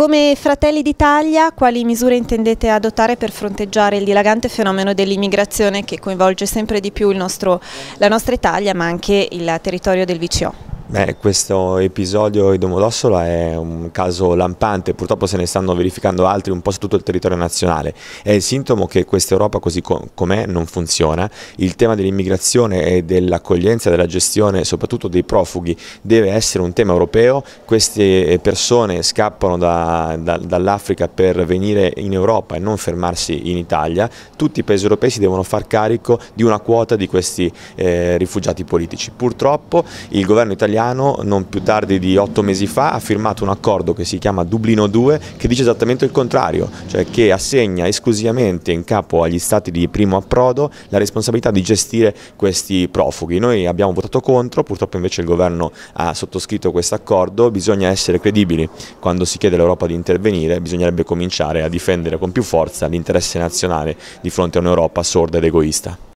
Come Fratelli d'Italia, quali misure intendete adottare per fronteggiare il dilagante fenomeno dell'immigrazione che coinvolge sempre di più nostro, la nostra Italia ma anche il territorio del VCO? Beh, questo episodio di Domodossola è un caso lampante, purtroppo se ne stanno verificando altri un po' su tutto il territorio nazionale. È il sintomo che questa Europa così com'è non funziona. Il tema dell'immigrazione e dell'accoglienza, della gestione soprattutto dei profughi deve essere un tema europeo. Queste eh, persone scappano da, da, dall'Africa per venire in Europa e non fermarsi in Italia. Tutti i paesi europei si devono far carico di una quota di questi eh, rifugiati politici. Purtroppo il governo italiano italiano non più tardi di otto mesi fa ha firmato un accordo che si chiama Dublino 2 che dice esattamente il contrario, cioè che assegna esclusivamente in capo agli stati di primo approdo la responsabilità di gestire questi profughi. Noi abbiamo votato contro, purtroppo invece il governo ha sottoscritto questo accordo, bisogna essere credibili, quando si chiede all'Europa di intervenire bisognerebbe cominciare a difendere con più forza l'interesse nazionale di fronte a un'Europa sorda ed egoista.